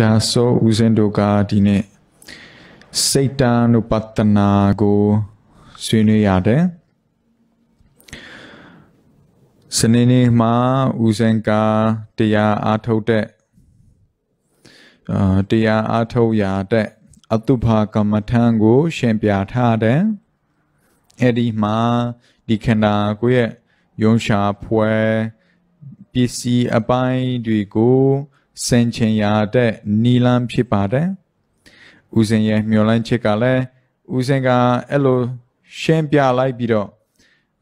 ဒါဆိုဦးစင်တို့ကဒီနေ့စိတ်တန်နုပတနာကိုဆွေးနွေးရတယ်စနေနေ့မှာဦးစင်ကတရားအားထုတ်တဲ့အာတရားအားထုတ်ရတဲ့အတုဖာကမ္မထံကို ရှင်းပြထားတယ်အဲ့ဒီမှာဒီခန္ဓာကိုယ်ရဲ့ယုံရှာဖွယ်ပစ္စည်းအပိုင်းတွေကိုစင်ချင်ရတဲ့နီလန်းဖြစ်ပါတယ်။ဦးစင်ရဲ့မျော်လင့်ချက်ကလည်းဦးစင်ကအဲ့လိုရှင်းပြလိုက်ပြီးတော့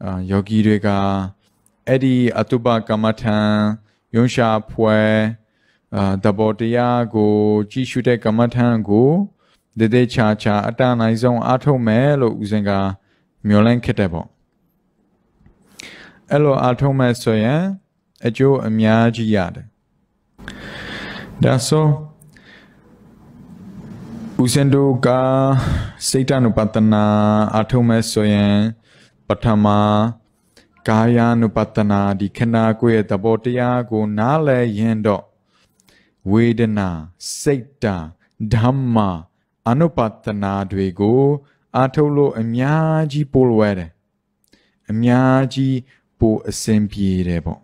အာယောဂီတွေကအဲ့ဒီအတုပကမ္မထံယုံရှာဖွယ်အာတဘောတရားကို ကြည့်ရှုတဲ့ကမ္မထံကိုဒေဒေချာချာအတန်နိုင်ဆုံးအားထုတ်မယ်လို့ဦးစင်က မျော်လင့်ခဲ့တဲ့ပေါ့အဲ့လိုအားထုတ်မယ်ဆိုရင်အကျိုးအများကြီးရတယ်ဒါဆိုဦးစင်တို့ကစိတ်တ ानु ပတနာအထုံးမဲ့ဆိုရင်ပထမကာယ ानु ပတနာဒီခန္ဓာကိုယ်ရဲ့သဘောတရားကို နားလည်ရင်တော့ဝေဒနာစိတ်တာဓမ္မအနုပတနာတွေကို အထုတ်လို့အများကြီးပိုလွယ်တယ်အများကြီးပိုအဆင်ပြေတယ်ပေါ့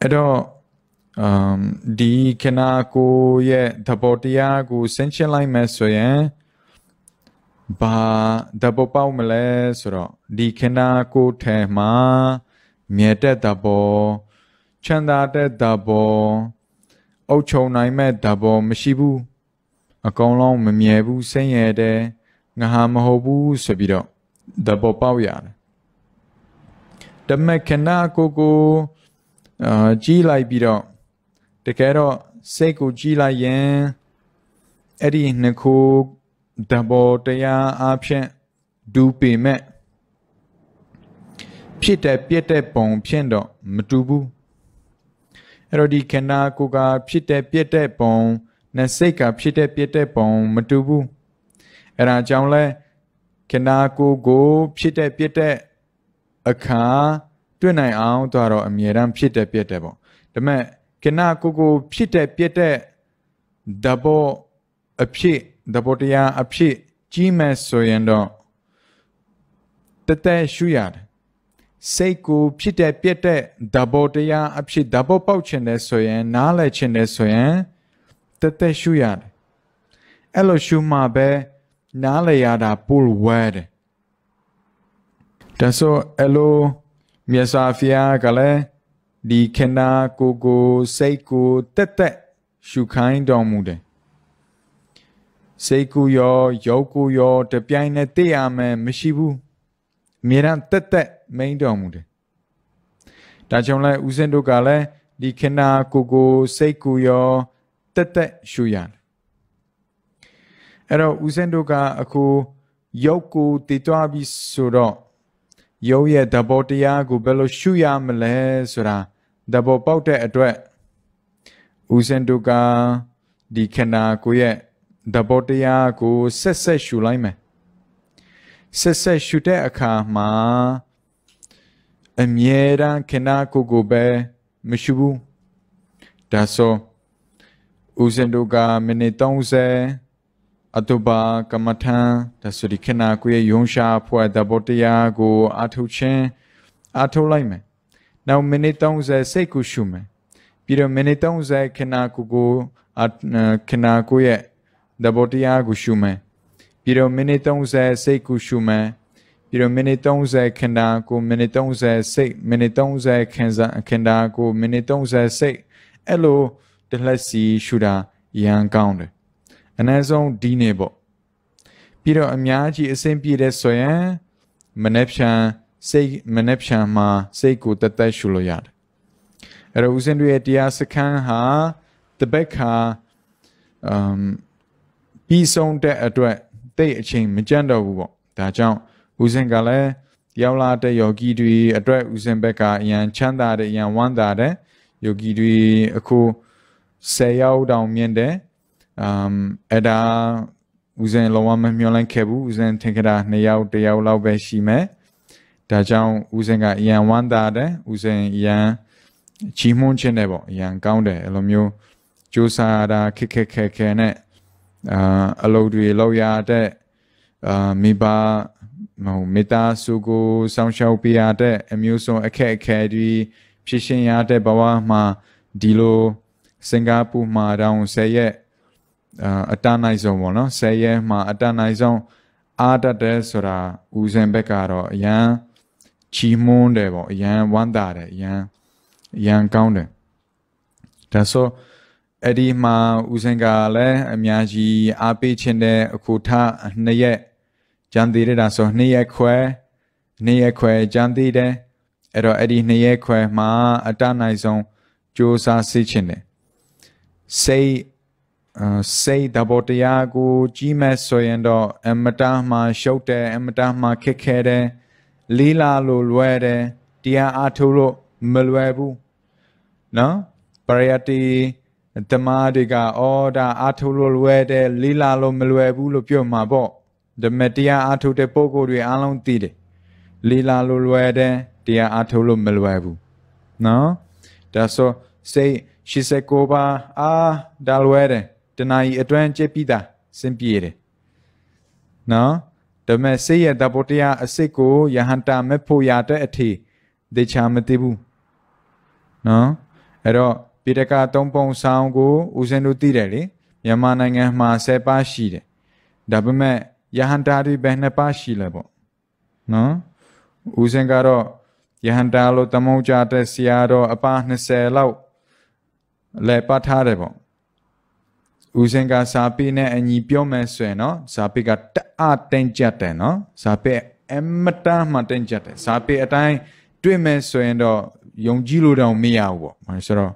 အဲ့တော့ um ဒီခနာကိုရဲ့သဘောတရားကိုဆင်ခြင်လိုက်မယ်ဆိုရင်ဘာသဘောပေါက်မလဲဆိုတော့ဒီခနာကိုထဲမှာမြတ်တဲ့သဘောချမ်းသာတဲ့သဘောအုတ်ချုံနိုင်မဲ့သဘောမရှိဘူးအကောင်လုံးမမြဲဘူးဆင်းရဲတယ်ငါဟာမဟုတ်ဘူးဆိုပြီးတော့သဘောပေါက်ရတယ်ဓမ္မခနာကိုကိုအာကြီးလိုက်ပြီးတော့တကယ်တော့စိတ်ကိုကြည်လိုက်ရင်အဲ့ဒီနှစ်ခုတဘောတရားအဖြစ်ဒူပေမဲ့ဖြစ်တဲ့ပြက်တဲ့ပုံဖြစ်တော့မတူဘူးအဲ့တော့ဒီခန္ဓာကိုယ်ကဖြစ်တဲ့ပြက်တဲ့ပုံနဲ့စိတ်ကဖြစ်တဲ့ပြက်တဲ့ပုံမတူဘူးအဲ့ဒါကြောင့်လဲခန္ဓာကိုယ်ကို ဖြစ်တဲ့ပြက်တဲ့အခါတွေ့နိုင်အောင်တော့အမြဲတမ်းဖြစ်တဲ့ပြက်တဲ့ပုံဒါပေမဲ့ခဏကိုကို ဖြစ်တဲ့ပြက်တဲ့ဒဘောအဖြစ်ဒဘောတရားအဖြစ်ကြီးမဲ့ဆိုရင်တော့တသက်ရှုရတယ်စိတ်ကိုဖြစ်တဲ့ပြက်တဲ့ဒဘောတရားအဖြစ်ဒဘောပေါက်ခြင်းလဲဆိုရင် နားလည်ခြင်းလဲဆိုရင်တသက်ရှုရတယ်အဲ့လိုရှုမှပဲနားလည်ရတာပူဝဲတယ်ဒါဆိုအဲ့လိုမြတ်စွာဘုရားကလည်းဒီခန္ဓာကိုယ်ကိုစိတ်ကိုတက်တက်ရှုခိုင်းတော်မူတယ်စိတ်ကိုရောရုပ်ကိုရောတပြိုင်နက်သိရမယ်မရှိဘူးအမြဲတမ်းတက်တက်မိန်တော်မူတယ်ဒါကြောင့်လဲဦးစင်းတို့ကလည်းဒီခန္ဓာကိုယ်ကိုစိတ်ကိုရောတက်တက်ရှုရတယ်အဲ့တော့ဦးစင်းတို့ကအခုရုပ်ကိုတည်သွားပြီးဆိုတော့ရုပ်ရဲ့သဘောတရားကိုဘယ်လိုရှုရမလဲဆိုတာသဘောပေါက်တဲ့အတွက်ဦးစင်တို့ကဒီခန္ဓာကိုယ်ရဲ့သဘောတရားကိုဆက်ဆက်ရှုလိုက်မယ်ဆက်ဆက်ရှုတဲ့အခါမှာအမြဲတမ်းခန္ဓာကိုယ်ကိုပဲမရှုဘူးဒါဆိုဦးစင်တို့ကမိနစ်30အတုပါကမ္မထံဒါဆိုဒီခဏကိုရဲ့ယုံရှာဖွဲ့တဲ့ဘောတရားကိုအထုတ်ခြင်းအထုတ်လိုက်မယ်။နောက်မိနစ်30စိတ်ကိုရှုမယ်။ပြီးတော့မိနစ်30ခဏကိုကိုခဏကိုရဲ့ဒဘောတရားကိုရှုမယ်။ပြီးတော့မိနစ်30စိတ်ကိုရှုမယ်။ပြီးတော့မိနစ်30ခဏကိုမိနစ်30စိတ်မိနစ်30ခန်းစားခဏကိုမိနစ်30စိတ်အဲ့လိုတစ်လက်စီရှုတာရန်ကောင်းတယ်။အနည်းဆုံးဒီနေ့ပေါ့ပြီးတော့အများကြီးအဆင်ပြေတဲ့ဆိုရင်မနေ့ဖြန်စိတ်မနေ့ဖြန်မှာစိတ်ကိုတသက်ရှုလို့ရတယ်အဲ့တော့ဦးစင်တို့ရဲ့တရားစခန်းဟာတပတ်ခါအမ်ပြီးဆုံးတဲ့အတွက်တိတ်အချိန်မကြန့်တော့ဘူးပေါ့ဒါကြောင့်ဦးစင်ကလည်းရောက်လာတဲ့ယောဂီတွေအတွက်ဦးစင်ဘက်ကအရန်ချမ်းသာတဲ့အရန်ဝမ်းသာတဲ့ယောဂီတွေအခု၁၀ရောက်တောင်မြင့်တဲ့အမ်အဲ့ဒါဦးဇင်လုံးဝမမျှော်လင့်ခဲ့ဘူးဦးဇင်ထင်ခဲ့တာနှစ်ယောက်တစ်ယောက်လောက်ပဲရှိမယ်ဒါကြောင့်ဦးဇင်ကအရန်ဝမ်းသာတယ်ဦးဇင်အရန်ချီးမွမ်းခြင်းတယ်ပေါ့အရန်ကောင်းတယ်အဲ့လိုမျိုးစူးစမ်းရတာခက်ခက်ခဲခဲနဲ့အာအလုပ်တွေလုပ်ရတဲ့အာမိဘဟိုမေတ္တာစုကိုစောင့်ရှောက်ပေးရတဲ့အမျိုးစုံအခက်အခဲတွေဖြစ်ရှင်ရတဲ့ဘဝမှာဒီလို စင်ကာပူမှာတောင်၁၀ရက်အတနိုင်ဆုံးပေါ့နော်၁၀ရက်မှအတနိုင်ဆုံးအားတတ်တယ်ဆိုတာဦးစင်ဘက်ကတော့အရန်ချီးမွမ်းတယ်ပေါ့အရန်ဝမ်းသာတယ်အရန်အရန်ကောင်းတယ်ဒါဆိုအဲ့ဒီမှာဦးစင်ကလည်းအများကြီးအားပေးခြင်းတဲ့အခုထနှစ်ရက်ကြံသေးတယ်ဒါဆိုနှစ်ရက်ခွဲနှစ်ရက်ခွဲကြံသေးတယ်အဲ့တော့အဲ့ဒီနှစ်ရက်ခွဲမှာအတနိုင်ဆုံးစ조사စေခြင်းတယ်စိတ်စိတ်သဘောတရားကိုကြီးမဲ့ဆိုရင်တော့အမတားမှရှုပ်တယ်အမတားမှခက်ခဲတယ်လေးလာလို့လွယ်တယ်တရားအားထုတ်လို့မလွယ်ဘူးနော်ပရိယတိဓမ္မတွေကအော်ဒါအားထုတ်လို့လွယ်တယ်လေးလာလို့မလွယ်ဘူးလို့ပြောမှာပေါ့ဓမ္မတရားအားထုတ်တဲ့ပုဂ္ဂိုလ်တွေအားလုံးသိတယ်လေးလာလို့လွယ်တယ်တရားအားထုတ်လို့မလွယ်ဘူးနော်ဒါဆိုစိတ်ရှိစကောပါအာဒါလွယ်တယ်တနာရီအတွင်းကြက်ပြီးသားစင်ပြေတယ်နော်ဒါပေမဲ့စိတ်ရဲ့တဘောတရားအစစ်ကိုယဟန်တာမဖို့ရတဲ့အထေဒေချာမသိဘူးနော်အဲ့တော့ပိတကသုံးပုံဆောင်ကိုဦးစင်းတို့သိတယ်လေမြန်မာနိုင်ငံမှာ10ပါးရှိတယ်ဒါပေမဲ့ယဟန်တာတွေဘယ်နှစ်ပါးရှိလဲပေါ့နော်ဦးစင်းကတော့ယဟန်တာလို့တမုံကြတဲ့ဆရာတော်အပါ20လောက်လဲပတ်ထားတယ်ပေါ့ဦးစင်ကစာပေနဲ့အညီပြောမယ်ဆိုရင်နော်စာပေကတအားတင်းကြပ်တယ်နော်စာပေအမတမ်းမှတင်းကြပ်တယ်စာပေအတိုင်းတွေ့မယ်ဆိုရင်တော့ယုံကြည်လို့တော့မရဘူးပေါ့ဆိုတော့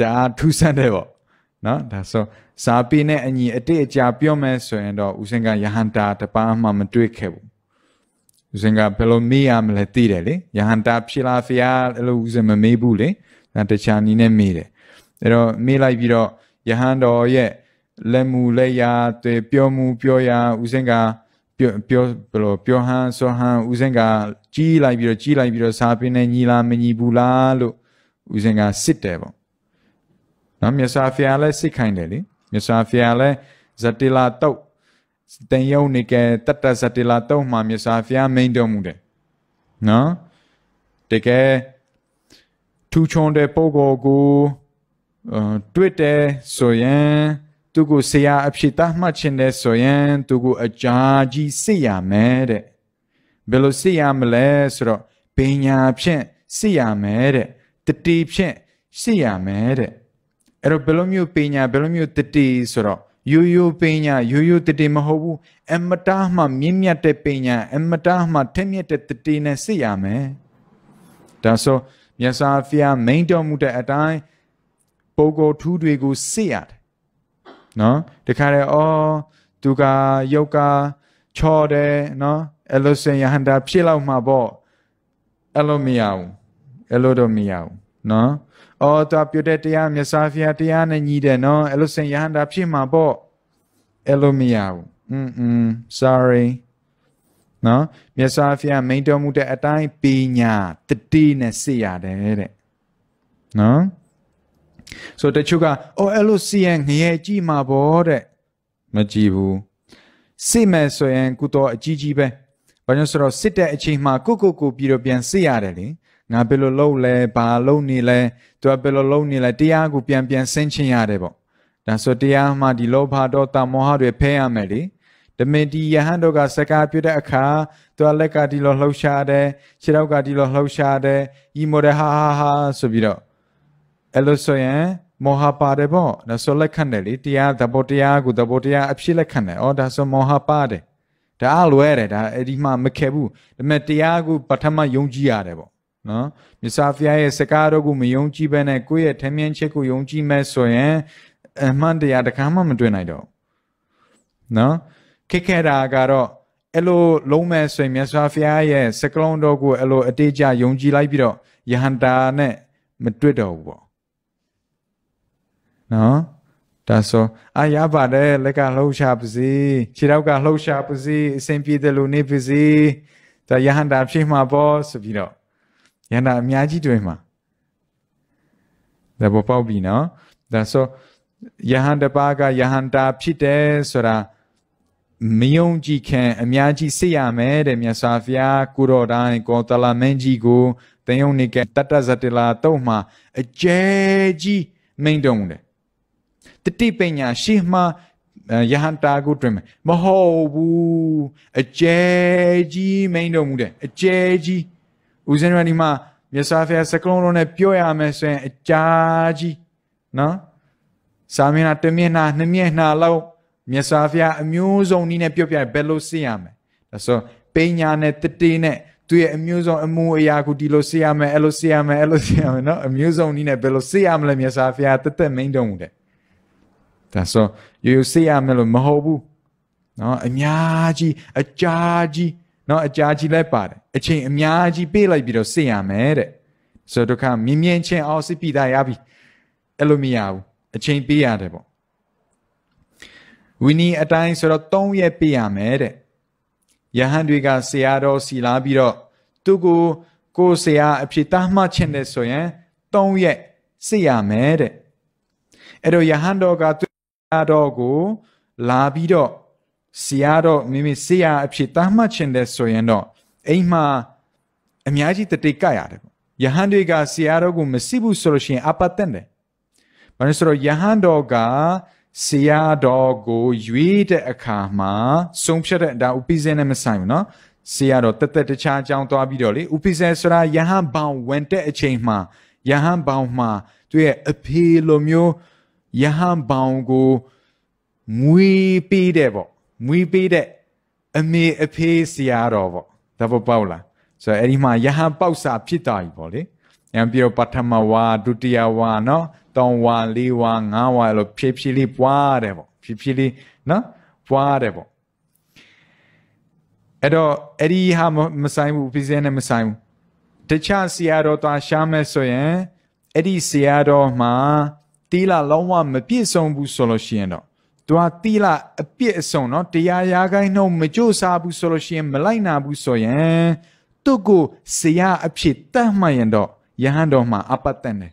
ဒါထူးဆန်းတယ်ပေါ့နော်ဒါဆိုစာပေနဲ့အညီအတိအကျပြောမယ်ဆိုရင်တော့ဦးစင်ကယဟန္တာတပားမှမတွေ့ခဲ့ဘူးဦးစင်ကဘယ်လိုမေးရမလဲသိတယ်လေယဟန္တာဖြစ်လားဖျားအဲ့လိုဦးစင်မမေးဘူးလေတခြားနီးနဲ့မေးတယ်အဲ့တော့မေးလိုက်ပြီးတော့ယဟန်တော်ရဲ့လက်မူလက်ရာတွေပြောမှုပြောရာဥစဉ်ကပြောပြောဘလို့ပြောဟန်ဆောဟန်ဥစဉ်ကကြီးလိုက်ပြီးတော့ကြီးလိုက်ပြီးတော့စာပင်နဲ့ညီလားမညီဘူးလားလို့ဥစဉ်ကစစ်တယ်ပေါ့နော်မြတ်စွာဘုရားလည်းစစ်ခိုင်းတယ်လေမြတ်စွာဘုရားလည်းဇတိလာတုတ်တန်ယုံနေကတတ္တဇတိလာတုတ်မှာမြတ်စွာဘုရားမိန်တော်မူတယ်နော်တကယ်ထူချွန်တဲ့ပုဂ္ဂိုလ်ကိုတွေ့တယ်ဆိုရင်သူကိုဆရာအဖြစ်သတ်မှတ်ခြင်းတယ်ဆိုရင်သူကိုအကြာကြီးစစ်ရမယ်တဲ့ဘယ်လိုစစ်ရမလဲဆိုတော့ပညာဖြင့်စစ်ရမယ်တဲ့တတိဖြင့်စစ်ရမယ်တဲ့အဲ့တော့ဘယ်လိုမျိုးပညာဘယ်လိုမျိုးတတိဆိုတော့ရိုးရိုးပညာရိုးရိုးတတိမဟုတ်ဘူးအမတားမှမြင့်မြတ်တဲ့ပညာအမတားမှထက်မြက်တဲ့တတိနဲ့စစ်ရမယ်ဒါဆိုမြတ်စွာဘုရားမိန်တော်မူတဲ့အတိုင်းပုံကိုထူးတွေကိုစစ်ရတယ်နော်တခါတည်းအော်သူကယုတ်ကချော်တယ်နော်အဲ့လိုစင်ယဟန္တာ ဖြစ်လောက်မှာပေါ့အဲ့လိုမရဘူးအဲ့လိုတော့မရဘူးနော်အော်သူပြုတ်တဲ့တရားမြတ်စွာဘုရားတရားနဲ့ညီတယ်နော်အဲ့လိုစင်ယဟန္တာဖြစ်မှာပေါ့အဲ့လိုမရဘူးอืมอืม sorry နော်မြတ်စွာဘုရားမိန်တော်မူတဲ့အတိုင်းပညာတတိနဲ့စစ်ရတယ်တဲ့နော်ဆိုတော့တချို့ကအော်အဲ့လိုစီရင်ငရဲကြည့်မှာပေါ့တဲ့မကြည့်ဘူးစိတ်မဲ့ဆိုရင်ကုတော်အကြီးကြီးပဲဘာကြောင့်ဆိုတော့စစ်တဲ့အချိန်မှာကိုကိုကိုပြီးတော့ပြန်စစ်ရတယ်လေငါဘယ်လိုလုပ်လဲဘာလုပ်နေလဲသူကဘယ်လိုလုပ်နေလဲတရားကိုပြန်ပြန်ဆင်းချင်ရတယ်ပေါ့ဒါဆိုတရားမှဒီလောဘဒေါသမောဟတွေဖယ်ရမယ်လေတမင်ဒီယဟန်တို့ကစကားပြတဲ့အခါသူကလက်ကဒီလိုလှုပ်ရှားတယ်ခြေထောက်ကဒီလိုလှုပ်ရှားတယ်ဤမော်ဒဟာဟာဆိုပြီးတော့အဲ့လိုဆိုရင်မောဟပါတယ်ပေါ့ဒါဆိုလက်ခံတယ်လေတရားသဘောတရားကိုသဘောတရားအဖြစ်လက်ခံတယ်ဩဒါဆိုမောဟပါတယ်ဒါအလွဲတယ်ဒါအဲ့ဒီမှမခဲ့ဘူးဒါပေမဲ့တရားကိုပထမယုံကြည်ရတယ်ပေါ့နော်မြစာဖျားရဲ့စကားတော့ကိုမယုံကြည်ဘဲနဲ့ကိုယ့်ရဲ့ထင်မြင်ချက်ကိုယုံကြည်မဲ့ဆိုရင်အမှန်တရားတခါမှမတွေ့နိုင်တော့နော်ခက်ခဲတာကတော့အဲ့လိုလုံးမဲ့ဆိုရင်မြစာဖျားရဲ့စကလုံးတော့ကိုအဲ့လိုအတေးကြယုံကြည်လိုက်ပြီးတော့ယဟန်တာနဲ့မတွေ့တော့ဘူးပေါ့နော်ဒါဆိုအာရပါတယ်လက်ကလှုပ်ရှားပါစေခြေထောက်ကလှုပ်ရှားပါစေအစဉ်ပြေတယ်လို့နေပါစေဒါယဟန္တာဖြစ်မှာပေါ့ဆိုပြီးတော့ယဟန္တာအများကြီးတွေ့မှာဒါပေါ်ပေါက်ပြီနော်ဒါဆိုယဟန်တပါကယဟန္တာဖြစ်တယ်ဆိုတာမယုံကြည်ခင်အများကြီးစစ်ရမယ်တဲ့မြတ်စွာဘုရားကိုတော်တိုင်းကောတလာမင်းကြီးကိုတယုံနေကတတ္တဇတလာတုံမှာအကျဲကြီးမိန်တုံတယ်တတိပညာရှိမှယဟန်တာကိုတွင်မယ်မဟုတ်ဘူးအကျဲကြီးမိန်တော်မူတဲ့အကျဲကြီးဦးဇင်းရဒီမှာမြတ်စွာဘုရားစကလုံးလုံးနဲ့ပြောရမယ်ဆိုရင်အကြာကြီးနော်စာမျက်နှာတစ်မျက်နှာနှစ်မျက်နှာလောက်မြတ်စွာဘုရားအမျိုးစုံနည်းနဲ့ပြောပြဘယ်လိုစစ်ရမလဲဒါဆိုပညာနဲ့တတိနဲ့သူရဲ့အမျိုးစုံအမှုအရာကိုဒီလိုစစ်ရမယ်အဲ့လိုစစ်ရမယ်အဲ့လိုစစ်ရမယ်နော်အမျိုးစုံနည်းနဲ့ဘယ်လိုစစ်ရမလဲမြတ်စွာဘုရားတသက်မိန်တော်မူတဲ့ဒါဆိုရိုးရိုးစေးရမယ်လို့မဟုတ်ဘူးနော်အများကြီးအကြာကြီးနော်အကြာကြီးလည်းပါတယ်အချိန်အများကြီးပေးလိုက်ပြီးတော့စေးရမယ်တဲ့ဆိုတော့ခါမြင်းမြင်းချင်းအောင်စစ်ပြီးသားရပြီအဲ့လိုမရဘူးအချိန်ပေးရတယ်ပေါ့ဝီနီအတိုင်းဆိုတော့၃ရက်ပေးရမယ်တဲ့ယဟန်တွေကဆရာတော်စီလာပြီးတော့သူကိုကိုဆရာအဖြစ်တမ်းမှချင်တယ်ဆိုရင်၃ရက်စစ်ရမယ်တဲ့အဲ့တော့ယဟန်တော်ကသူတော်ကိုလာပြီးတော့ဆရာတော်မိမိဆရာအဖြစ်သတ်မှတ်ခြင်းတဲ့ဆိုရင်တော့အိမ်မှာအများကြီးတတိတ်ကရတယ်ပေါ့ယဟန်တွေကဆရာတော်ကိုမရှိဘူးဆိုလို့ရှိရင်အပတ်သက်တယ်။ဘာလို့ဆိုတော့ယဟန်တော်ကဆရာတော်ကိုရွေးတဲ့အခါမှာဆုံးဖြတ်တဲ့ဒါဥပိ္ပဇေနဲ့မဆိုင်ဘူးနော်။ဆရာတော်တသက်တခြားအကြောင်းသွားပြီးတော့လေဥပိ္ပဇေဆိုတာယဟန်ဘောင်ဝင်တဲ့အချိန်မှာယဟန်ဘောင်မှာသူရဲ့အဖေလိုမျိုးယဟန်ဘောင်ကိုမွေးပေးတဲ့ပေါ့မွေးပေးတဲ့အမေအဖေးဆရာတော်ပေါ့သဘောပေါက်လားဆိုတော့အဲ့ဒီမှာယဟန်ပေါက်စာဖြစ်တာကြီးပေါ့လေယံပြောပထမဝါဒုတိယဝါနော်တောင်ဝါလေးဝါငါးဝါလို့ဖြည်းဖြည်းလေးပွားတယ်ပေါ့ဖြည်းဖြည်းလေးနော်ပွားတယ်ပေါ့အဲ့တော့အဲ့ဒီဟာမဆိုင်ဘူးပြည်စင်းနဲ့မဆိုင်ဘူးတခြားဆရာတော်သွားရှားမဲ့ဆိုရင်အဲ့ဒီဆရာတော်မှာတီလာလုံးဝမပြည့်စုံဘူးဆိုလို့ရှိရင်တော့သူကတီလာအပြည့်အစုံเนาะတရားရာခိုင်းနှုန်းမကြိုးစားဘူးဆိုလို့ရှိရင်မလိုက်နာဘူးဆိုရင်သူ့ကိုဆရာအဖြစ်တတ်မှတ်ရင်တော့ယဟန်တော်မှာအပတ်တန်တယ်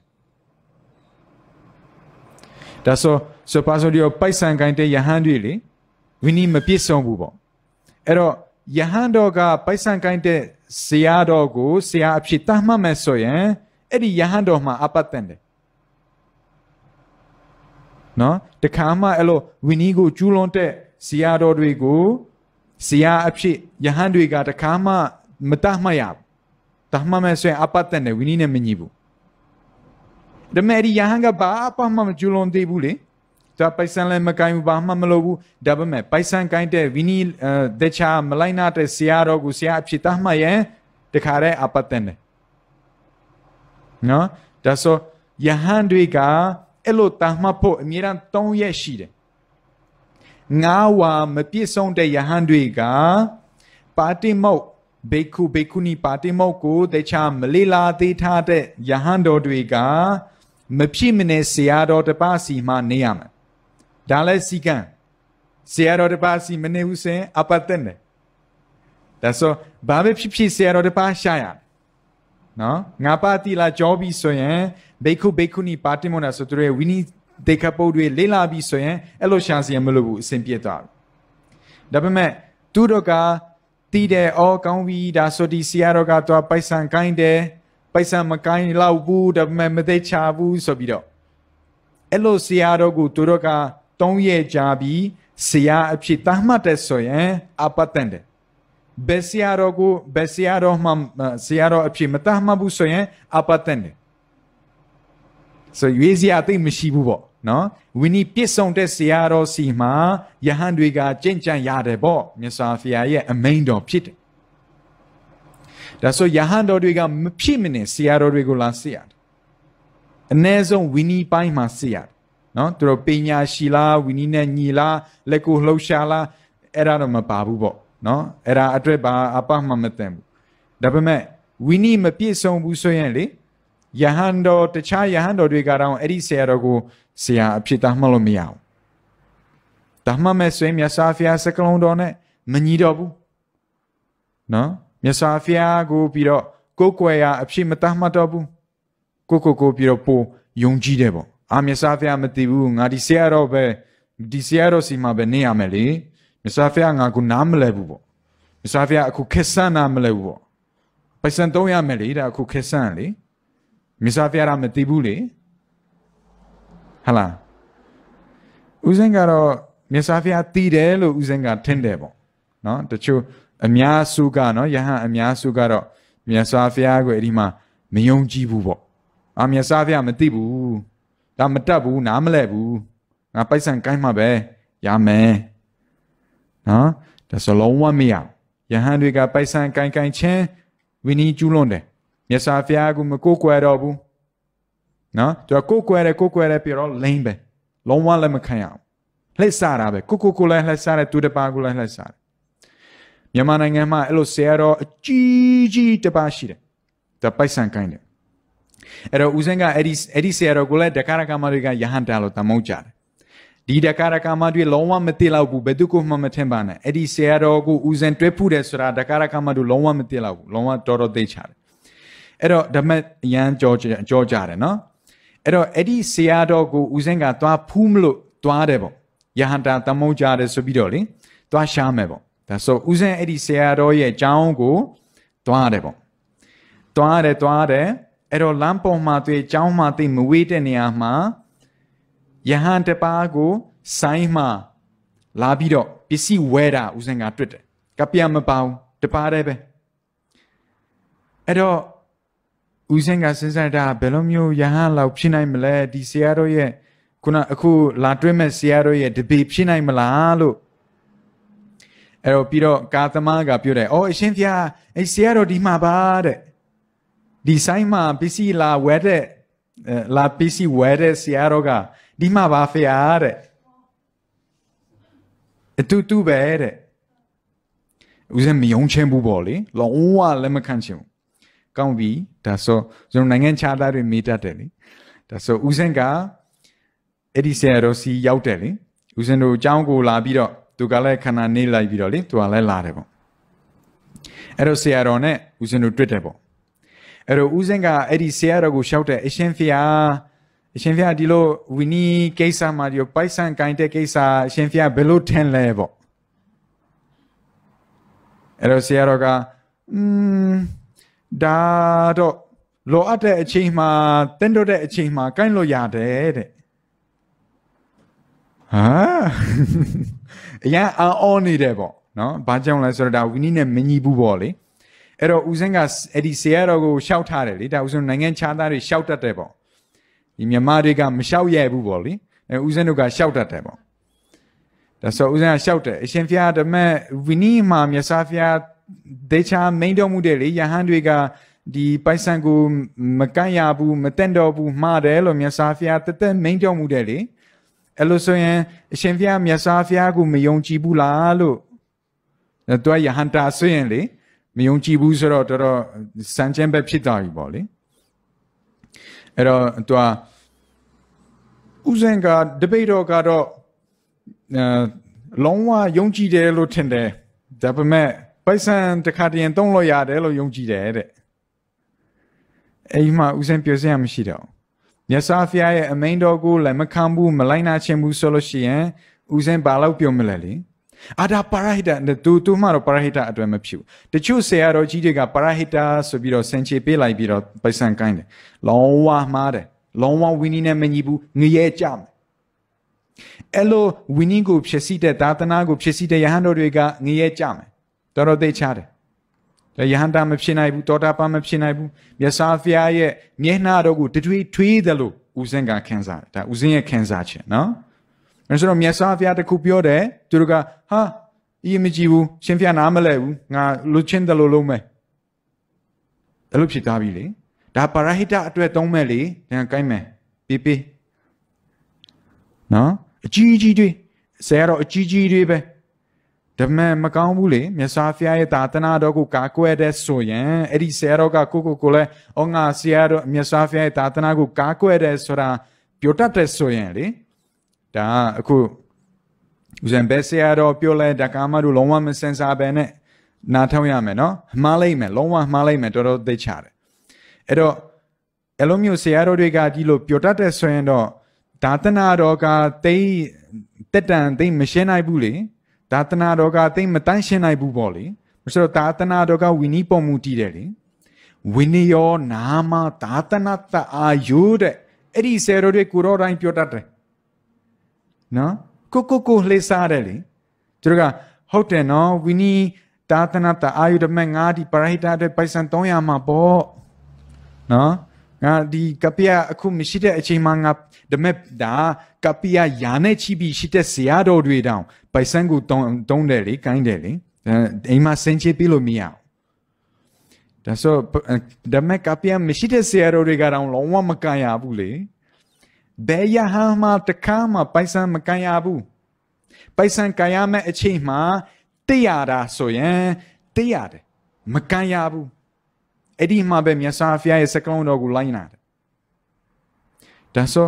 ဒါဆိုစပါဆိုဒီပိုက်ဆံကိုင်းတဲ့ယဟန်တွေလေဝင်းနီမပြည့်စုံဘူးပေါ့အဲ့တော့ယဟန်တော်ကပိုက်ဆံကိုင်းတဲ့ဆရာတော်ကိုဆရာအဖြစ်တတ်မှတ်မယ်ဆိုရင်အဲ့ဒီယဟန်တော်မှာအပတ်တန်တယ်နော်တခါမှအဲ့လိုဝိနည်းကို ကျူးလွန်တဲ့ဇီယာတော်တွေကိုဇီယာအဖြစ်ယဟန်တွေကတခါမှမတတ်မှတ်ရဘူးတတ်မှတ်မဲ့ဆိုရင်အပတ်သက်နေဝိနည်းနဲ့မညီဘူးဒါမဲ့ဒီယဟန်ကဘာအပတ်မှမကျူးလွန်သေးဘူးလေသူပိုက်ဆံလည်းမကင်ဘူးဘာမှမလုပ်ဘူးဒါပေမဲ့ပိုက်ဆံကင်တဲ့ဝိနည်းတခြားမလိုက်နာတဲ့ဇီယာတော်ကိုဇီယာအဖြစ်တတ်မှတ်ရင်တခါတည်းအပတ်သက်နေနော်ဒါဆိုယဟန်တွေကအဲ့လိုတာမှတ်ဖို့အမြဲတမ်း၃ရက်ရှိတယ်ငါးဝါမပြည့်စုံတဲ့ယဟန်တွေကပါတိမောက်ဘေခုဘေခုနီပါတိမောက်ကိုတခြားမလေးလာသေးထားတဲ့ယဟန်တော်တွေကမဖြစ်မနေဆရာတော်တပါးစီမှနေရမယ်ဒါလည်းစီကံဆရာတော်တပါးစီမနေဘူးစင်အပတ်သက်နေဒါဆိုဘာပဲဖြစ်ဖြစ်ဆရာတော်တပါးရှာရနော်ငါပါတီလာကြောပြီးဆိုရင်ဘေခုဘေခုနီပါတင်မနာဆိုသူတို့ရဲ့ဝီနီဒေခပုတ်တွေလေးလာပြီးဆိုရင်အဲ့လိုရှာစီရမလို့ဘူးအဆင်ပြေသွားပြီဒါပေမဲ့သူတို့ကတီးတယ်အော်ကောင်းပြီဒါဆိုဒီဆီယာတော့ကတော့ပိုက်ဆံကိုင်းတယ်ပိုက်ဆံမကိုင်းလောက်ဘူးဒါပေမဲ့မသိချဘူးဆိုပြီးတော့အဲ့လိုဆီယာတော့ကိုသူတို့ကတုံးရဲ့ကြပြီးဆီယာအဖြစ်တမှတ်တယ်ဆိုရင်အပတ်တန်တယ်ဘယ်ဆီယာတော့ကိုဘယ်ဆီယာတော့မှဆီယာတော့အဖြစ်မတမှတ်ဘူးဆိုရင်အပတ်တန်တယ်ဆိုရွေးစရာသိမရှိဘူးပေါ့နော်ဝိနည်းပြည့်စုံတဲ့ဆရာတော်စီမှာယဟန်တွေကကြင့်ကြံရတယ်ပေါ့မြတ်စွာဘုရားရဲ့အမိန်တော်ဖြစ်တယ်ဒါဆိုယဟန်တော်တွေကမဖြစ်မနေဆရာတော်တွေကိုလာစစ်ရတယ်အ ਨੇ ဆုံးဝိနည်းပိုင်းမှာစစ်ရတယ်နော်သူတို့ပညာရှိလားဝိနည်းနဲ့ညီလားလက်ကိုလှုပ်ရှားလားအဲ့ဒါတော့မပါဘူးပေါ့နော်အဲ့ဒါအတွက်ပါအပမှမတင်ဘူးဒါပေမဲ့ဝိနည်းမပြည့်စုံဘူးဆိုရင်လေယဟန်တော်တခြားယဟန်တော်တွေကတော့အဲ့ဒီဆရာတော် ကိုဆရာအဖြစ်သားမှတ်လို့မရဘူး။ဒါမှမဲ့ဆွေမြတ်စွာဘုရားစကလုံးတော်နဲ့မညီတော့ဘူး။နော်မြတ်စွာဘုရားကိုပြီးတော့ကိုယ်ွယ်ရာအဖြစ်မသားမှတ်တော့ဘူး။ကိုကိုကိုပြီးတော့ပိုယုံကြည်တယ်ပေါ့။အာမြတ်စွာဘုရားမသိဘူးငါဒီဆရာတော်ပဲဒီဆရာတော်စီမှာပဲနေရမယ်လေ။မြတ်စွာဘုရားငါကိုနားမလဲဘူးပေါ့။မြတ်စွာဘုရားအခုခက်ဆန်းနားမလဲဘူးပေါ့။ပိုက်ဆံသုံးရမယ်လေဒါအခုခက်ဆန်းလေ။မိစားပြရမသိဘူးလေဟလားဦးစင်ကတော့မြစာဖျားတည်တယ်လို့ဦးစင်က ထင်တယ်ပေါ့နော်တချို့အများစုကနော်ယဟန်အများစုကတော့မြစာဖျားကိုဒီမှာမယုံကြည်ဘူးပေါ့အာမြစာဖျားမသိဘူးဒါမတတ်ဘူးနားမလဲဘူးငါပိုက်ဆံကိုင်းမှာပဲရမယ်နော်ဒါဆိုလုံးဝမရယဟန်တွေကပိုက်ဆံကိုင်းကိုင်းချင်းဝင်းကြီးကျူးလွန်တယ်မြတ်စွာဘုရားကမကိုးကွယ်တော့ဘူးနော်သူကကိုးကွယ်တယ်ကိုးကွယ်တယ်ပြောတော့လိမ့်ပဲလုံးဝလက်မခံရအောင်လှစ်စားတာပဲကိုကိုကိုလည်းလှစ်စားတယ်သူတပါကိုလည်းလှစ်စားတယ်မြန်မာနိုင်ငံမှာအဲ့လိုဆရာတော်အကြီးကြီးတပါရှိတယ်ဒါပိုက်ဆံကိုင်းတယ်အဲ့တော့ဦးစင်ကအဲ့ဒီအဲ့ဒီဆရာတော်ကိုလည်းဒကာရကမတွေကယဟန်တာလို့တမုတ်ကြတယ်ဒီဒကာရကမတွေလုံးဝမသိတော့ဘူးဘယ်သူကိုမှမထင်ပါနဲ့အဲ့ဒီဆရာတော်ကိုဦးစင်တွဲဖူးတယ်ဆိုတာဒကာရကမတို့လုံးဝမသိတော့ဘူးလုံးဝတော်တော်သိချတယ်အဲ့တော့ဓမ္မအရန်ကြောကြကြောကြတယ်နော်အဲ့တော့အဲ့ဒီဆရာတော်ကိုဦးစင်းကသွားဖူးမလို့သွားတယ်ပေါ့ယဟန္တာတမုံကြတယ်ဆိုပြီးတော့လေသွားရှားမယ်ပေါ့ဒါဆိုဦးစင်းအဲ့ဒီဆရာတော်ရဲ့အကြောင်းကိုသွားတယ်ပေါ့သွားတယ်သွားတယ်အဲ့တော့လမ်းပေါ်မှာတွေ့အကြောင်းမှသိမဝေးတဲ့နေရာမှာယဟန်တပါးကိုဆိုင်မှာလာပြီးတော့ပစ္စည်းဝဲတာဦးစင်ကတွေ့တယ်ကပြန်မပေါင်းတပါးတည်းပဲအဲ့တော့ဦးစင်းကစဉ်းစားတာဘယ်လိုမျိုးယဟန်လောက်ဖြစ်နိုင်မလဲဒီဆရာတော်ရဲ့ခုနအခုလာတွေ့မဲ့ဆရာတော်ရဲ့တပေဖြစ်နိုင်မလားလို့အဲ့တော့ပြီးတော့ကာသမားကပြောတယ်အော်အရှင်ဖျားအဲ့ဆရာတော်ဒီမှာပါတဲ့ဒီဆိုင်မှာပစ္စည်းလာဝယ်တဲ့လာပစ္စည်းဝယ်တဲ့ဆရာတော်ကဒီမှာပါဖျားတဲ့အတူတူပဲတဲ့ဦးစင်းမယုံချင်ဘူးပေါ့လေလုံးဝလက်မခံချင်ဘူးကောင်းပြီဒါဆိုကျွန်တော်နိုင်ငံခြားသားတွေမိတတ်တယ်လေဒါဆိုဦးစင်ကအဲ့ဒီဆရာတော်စီရောက်တယ်လေဦးစင်တို့အကြောင်းကိုလာပြီးတော့သူကလည်းခဏနေလိုက်ပြီးတော့လေသူကလည်းလာတယ်ပေါ့အဲ့တော့ဆရာတော်နဲ့ဦးစင်တို့တွေ့တယ်ပေါ့အဲ့တော့ဦးစင်ကအဲ့ဒီဆရာတော်ကိုရှောက်တယ်အရှင်ဖျားအရှင်ဖျားဒီလိုဝီနီကိစ္စမှာဒီပိုက်ဆံကိုင်းတဲ့ကိစ္စအရှင်ဖျားဘယ်လိုထင်လဲပေါ့အဲ့တော့ဆရာတော်ကอืมဒါတော့လိုအပ်တဲ့အချိန်မှာတင်းတော့တဲ့အချိန်မှာကိုင်းလို့ရတယ်တဲ့ဟာအရန်အော်နေတယ်ပေါ့နော်ဘာကြောင့်လဲဆိုတော့ဒါဝီနီနဲ့မညီဘူးပေါ့လေအဲ့တော့ဦးစင်းကအဲ့ဒီဆရာတော်ကိုရှောက်ထားတယ်လေဒါဦးစင်းနိုင်ငံခြားသားတွေရှောက်တတ်တယ်ပေါ့ဒီမြန်မာတွေကမရှောက်ရဘူးပေါ့လေအဲဦးစင်းတို့ကရှောက်တတ်တယ်ပေါ့ဒါဆိုဦးစင်းကရှောက်တယ်အရှင်ဖျားဓမ္မဝီနီမှာမြတ်စွာဘုရားဒေချာမိန်တော်မူတဲ့လေယဟန်တွေကဒီပိုက်ဆံကိုမကန့်ရဘူးမတန့်တော်ဘူးမှားတယ်လို့မြတ်စွာဘုရားတသက်မိန်တော်မူတယ်လေအဲ့လိုဆိုရင်အရှင်ဘုရားမြတ်စွာဘုရားကိုမယုံကြည်ဘူးလားလို့သူကယဟန်တာဆိုရင်လေမယုံကြည်ဘူးဆိုတော့တော်တော်စံကျင်ပဲဖြစ်သွားပြီပေါ့လေအဲ့တော့သူကဥစဉ်ကတပိတ်တော်ကတော့လုံးဝယုံကြည်တယ်လို့ထင်တယ်ဒါပေမဲ့ပိုက်ဆံတစ်ခါတည်းသုံးလို့ရတယ်လို့ယုံကြည်တယ်တဲ့အဲ့ဒီမှာဦးစင်ပြောစရာမရှိတော့မြတ်စွာဘုရားရဲ့အမိန်တော်ကိုလည်းမခံဘူးမလိုက်နာခြင်းဘူးဆိုလို့ရှိရင်ဦးစင်ဘာလို့ပြောမလဲလေအာဒါပါရဟိတတူတူမှတော့ပါရဟိတအတွက်မဖြစ်တချို့ဆရာတော်ကြီးတွေကပါရဟိတဆိုပြီးတော့ဆင်ခြေပေးလိုက်ပြီးတော့ပိုက်ဆံကိုင်းတယ်လောဝမှားတယ်လောဝဝင်းနီနဲ့မညီဘူးငရဲကြမယ်အဲ့လိုဝင်းနီကိုဖြစ်စီတဲ့သာသနာကိုဖြစ်စီတဲ့ယဟန်တော်တွေကငရဲကြမယ်တော်တော်သိချတယ်ယဟန်တာမဖြစ်နိုင်ဘူးတောတာပမဖြစ်နိုင်ဘူးမြတ်စွာဘုရားရဲ့မျက်နှာတော်ကိုတထွေးထွေးတယ်လို့ဦးစင်ကခန်းစားတယ်ဒါဦးစင်ရဲ့ခန်းစားချက်နော်အဲဆိုတော့မြတ်စွာဘုရားတခုပြောတယ်သူတို့ကဟာအေးမကြည့်ဘူးရှင်ဖျားနားမလဲဘူးငါလွချင်းတယ်လို့လုံးမယ်ဒါလို့ဖြစ်သွားပြီလေဒါပရဟိတအတွက်သုံးမဲ့လေငါကိုင်းမယ်ပေးပေးနော်အကြီးကြီးတွေဆရာတော်အကြီးကြီးတွေပဲဓမ္မမကောင်းဘူးလေမြတ်စွာဘုရားရဲ့သာသနာတော်ကိုကာကွယ်တဲ့ဆိုရင်အဲ့ဒီဆရာတော်ကကိုကိုကိုလဲအောငါဆရာတော်မြတ်စွာဘုရားရဲ့သာသနာကိုကာကွယ်တယ်ဆိုတာပြောတတ်တယ်ဆိုရင်လေဒါအခုဦးဇင်ဘက်ဆရာတော်ပြောလဲဒါကမှတို့လုံးဝမစင်စားပဲနဲ့နားထောင်ရမယ်နော်မှားလိုက်မယ်လုံးဝမှားလိုက်မယ်တော်တော်သိချတယ်အဲ့တော့အဲ့လိုမျိုးဆရာတော်တွေကဒီလိုပြောတတ်တယ်ဆိုရင်တော့သာသနာတော်ကတိတ်တက်တန်တိတ်မရှင်းနိုင်ဘူးလေဒါတနာတော်ကသိမ့်မတန်းရှင်းနိုင်ဘူးပေါ့လေမဆိုတော့ဒါတနာတော်ကဝီနီးပေါ်မူတည်တယ်လေဝိနည်းရောနာမဒါတနာတအာယုတဲ့အဲ့ဒီဆယ်တော်တွေကိုတော့တိုင်းပြောတတ်တယ်နော်ကိုကိုကိုလှစားတယ်လေသူတို့ကဟုတ်တယ်နော်ဝီနီးဒါတနာတအာယုတမဲ့ငါဒီပရဟိတတဲ့ပိုက်ဆံ300မှာပေါ့နော်ငါဒီကပ္ပယအခုမရှိတဲ့အချိန်မှာငါဓမက်ဒါကပ္ပယရာနဲ့ချီပြီးရှိတဲ့ဆရာတော်တွေတောင်ပိုက်ဆံကိုတုံးတုံးတယ်လေကိုင်းတယ်လေအိမ်မှာစင်ချပြီးလို့မရအောင်ဒါဆိုဓမက်ကပ္ပယမရှိတဲ့ဆရာတော်တွေကတောင်လုံးဝမကန်ရဘူးလေဘယ်ရဟမှာတခါမှပိုက်ဆံမကန်ရဘူးပိုက်ဆံကန်ရမယ့်အချိန်မှာတရတာဆိုရင်တရတယ်မကန်ရဘူးအဲ့ဒီမှာပဲမြတ်စွာဘုရားရဲ့စကားလုံးတော်ကိုလိုက်နာတယ်ဒါဆို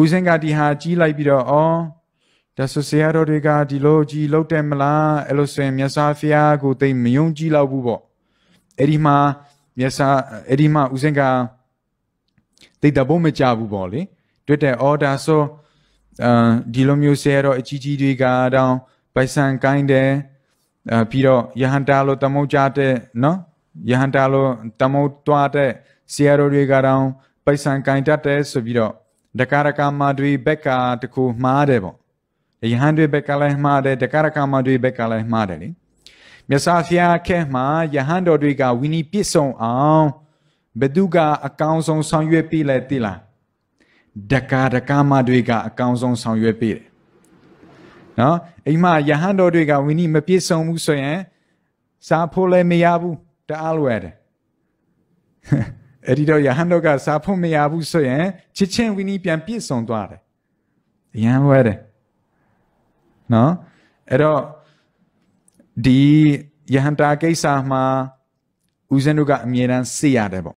ဦးစင်ကဒီဟာကြီးလိုက်ပြီးတော့အော်ဒါဆိုဆရာတော်တွေကဒီလိုကြီးလောက်တယ်မလားအဲ့လိုဆိုရင်မြတ်စွာဘုရားကိုသိမယုံကြည်လောက်ဘူးပေါ့အဲ့ဒီမှာမြတ်စွာအဲ့ဒီမှာဦးစင်ကသိတဲ့ဘုံမကြဘူးပေါ့လေတွေ့တဲ့အော်ဒါဆိုအဲဒီလိုမျိုးဆရာတော်အကြီးကြီးတွေကတောင်ပိုက်ဆံကိုင်းတယ်ပြီးတော့ယဟန်တာလို့တမုတ်ကြတဲ့နော်ယဟန်တာလိုတမုတ်တွားတဲ့ဆီယာရိုတွေကတော့ပိုက်ဆံကင်တတ်တယ်ဆိုပြီးတော့ဒကာရကာမာတွေဘက်ကတခုမှားတယ်ပေါ့ယဟန်တွေဘက်ကလည်းမှားတယ်ဒကာရကာမာတွေဘက်ကလည်းမှားတယ်လေမြတ်စွာဘုရားခဲမှာယဟန်တော်တွေကဝိနည်းပြည့်စုံအောင်ဘသူကအကောင်းဆုံးဆောင်ရွက်ပေးလဲသိလားဒကာဒကာမတွေကအကောင်းဆုံးဆောင်ရွက်ပေးတယ်နော်အိမ်မှာယဟန်တော်တွေကဝိနည်းမပြည့်စုံဘူးဆိုရင်စားဖို့လည်းမရဘူးတအားလွယ်တယ်အဲ့ဒီတော့ယဟန်တို့ကစာဖို့မရဘူးဆိုရင်ချစ်ချင်းဝီနီပြန်ပြည့်စုံသွားတယ်အရန်လွယ်တယ်နော်အဲ့တော့ဒီယဟန်တာကိစ္စမှာဦးဇင်းတို့ကအမြဲတမ်းစိရတယ်ပေါ့